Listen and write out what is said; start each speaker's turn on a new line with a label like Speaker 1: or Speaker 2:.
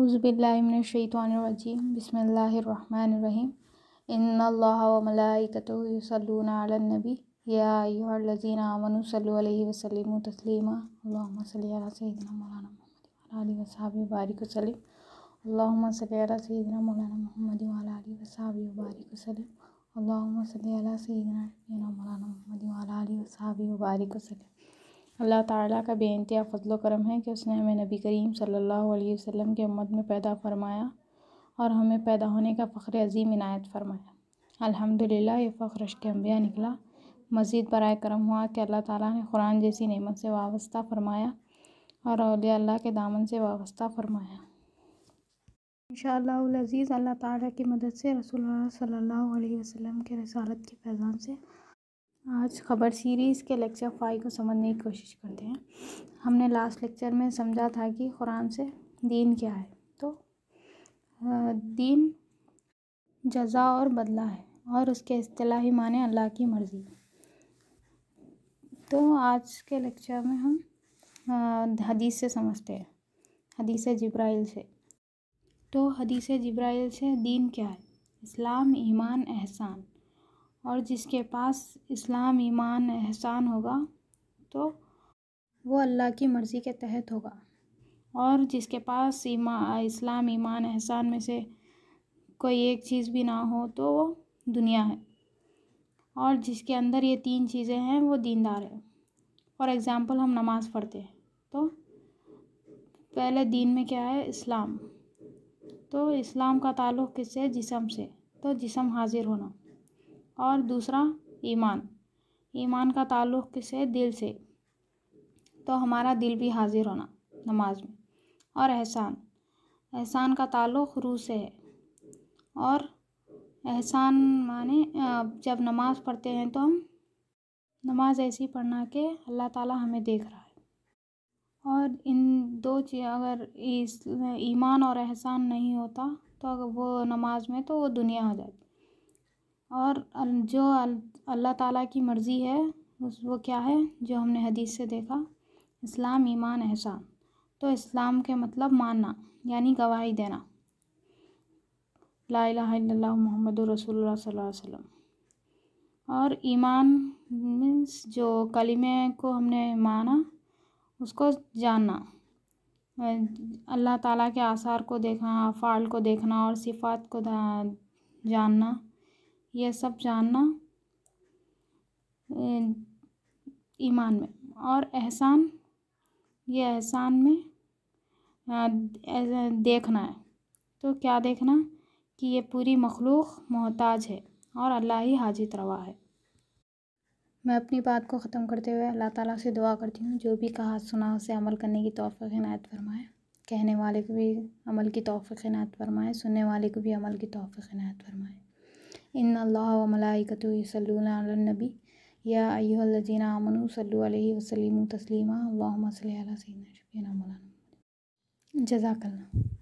Speaker 1: अज़बिल्लिमिनशैतवानरजीम बसमीम इन अल्लामलाकतुसलनबी याजीन वसलम तस्लीमा सैदना मौलाना मोहम्मद वसाब वबारक वसलम अल्लाम सैदना मौलाना मोहम्मद वसाब वबारक वसलम अल्लाम सैदना मौलाना मोहम्मद वसाब वबारक वसलम अल्लाह ताला का बेानतहा फ़जल करम है कि उसने हमें नबी करीम सल्लल्लाहु अलैहि वसल्लम के उम्मत में पैदा फ़रमाया और हमें पैदा होने का फ़ख्र अज़ीम इनायत फ़रमाया अल्हम्दुलिल्लाह ये फ़ख्र रश अम्बिया निकला मज़ीद बर करम हुआ कि अल्लाह ताला ने कुरान जैसी नेमत से वाबस्ता फ़रमाया और अलिया अल्लाह के दामन से वाबस्ता फ़रमाया इन अज़ीज़ अल्लाह ताला की मदद से रसोल सल्लल्लाहु अलैहि वसल्लम के रसालत की फैज़ान से आज खबर सीरीज़ के लेक्चर फाइव को समझने की कोशिश करते हैं हमने लास्ट लेक्चर में समझा था कि कुरान से दीन क्या है तो दीन जजा और बदला है और उसके अतलाही माने अल्लाह की मर्ज़ी तो आज के लेक्चर में हम हदीस से समझते हैं हदीस जब्राइल से तो हदीस जब्राइल से दीन क्या है इस्लाम ईमान एहसान और जिसके पास इस्लाम ईमान एहसान होगा तो वो अल्लाह की मर्ज़ी के तहत होगा और जिसके पास ईमा इस्लाम ईमान एहसान में से कोई एक चीज़ भी ना हो तो वो दुनिया है और जिसके अंदर ये तीन चीज़ें हैं वो दीनदार है फॉर एग्ज़ाम्पल हम नमाज़ पढ़ते हैं तो पहले दीन में क्या है इस्लाम तो इस्लाम का ताल्लुक़ किससे जिसम से तो जिसम हाजिर होना और दूसरा ईमान ईमान का ताल्लुक़ किसे दिल से तो हमारा दिल भी हाजिर होना नमाज में और एहसान एहसान का ताल्लुक़ रूह से है और एहसान माने जब नमाज़ पढ़ते हैं तो हम नमाज ऐसी पढ़ना के अल्लाह ताला हमें देख रहा है और इन दो चीज़ अगर इस ईमान और एहसान नहीं होता तो अगर वो नमाज में तो वो दुनिया हो जाती और जो अल्लाह ताला की मर्ज़ी है उस वो क्या है जो हमने हदीस से देखा इस्लाम ईमान एहसान तो इस्लाम के मतलब मानना यानी गवाही देना ला इलाहा मोहम्मद रसूलुल्लाह सल्लल्लाहु अलैहि वसल्लम और ईमान मीन्स जो कलिमे को हमने माना उसको जानना अल्लाह ताला के आसार को देखना अफ़ाल को देखना और सिफात को जानना यह सब जानना ईमान में और एहसान ये एहसान में देखना है तो क्या देखना कि ये पूरी मखलूक मोहताज है और अल्लाह ही हाजित रवा है मैं अपनी बात को ख़त्म करते हुए अल्लाह ताला से दुआ करती हूँ जो भी कहा सुना उसे अमल करने की तोफ़ नायत फरमाए कहने वाले को भी अमल की तोफ़ नायत फरमाए सुनने वाले को भी अमल की तोफ़ नायत फरमाए इन अल्लाह मलाइकतुसलनबी या अय्युल्लजीन आमनु सल्लु अलैहि वसल्लिम तस्लीमा अल्लाहुम्मा सल्लि अला सय्यदना मौलाना जजाकल्ला